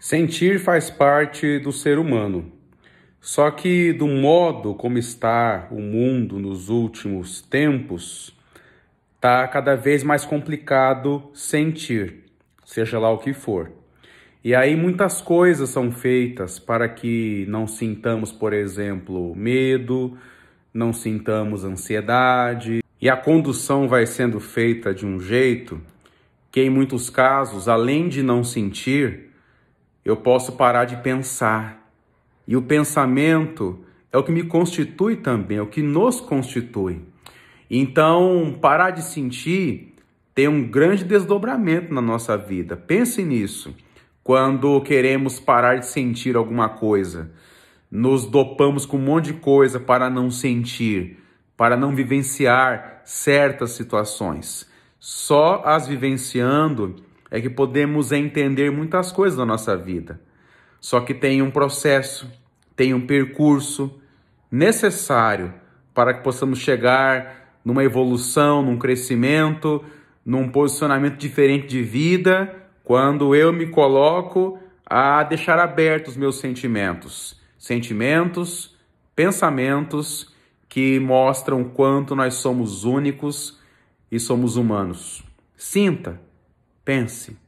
Sentir faz parte do ser humano. Só que, do modo como está o mundo nos últimos tempos, tá cada vez mais complicado sentir, seja lá o que for. E aí muitas coisas são feitas para que não sintamos, por exemplo, medo, não sintamos ansiedade, e a condução vai sendo feita de um jeito que, em muitos casos, além de não sentir, eu posso parar de pensar. E o pensamento é o que me constitui também, é o que nos constitui. Então, parar de sentir tem um grande desdobramento na nossa vida. Pense nisso. Quando queremos parar de sentir alguma coisa, nos dopamos com um monte de coisa para não sentir, para não vivenciar certas situações. Só as vivenciando é que podemos entender muitas coisas da nossa vida. Só que tem um processo, tem um percurso necessário para que possamos chegar numa evolução, num crescimento, num posicionamento diferente de vida, quando eu me coloco a deixar abertos meus sentimentos, sentimentos, pensamentos que mostram quanto nós somos únicos e somos humanos. Sinta Pense.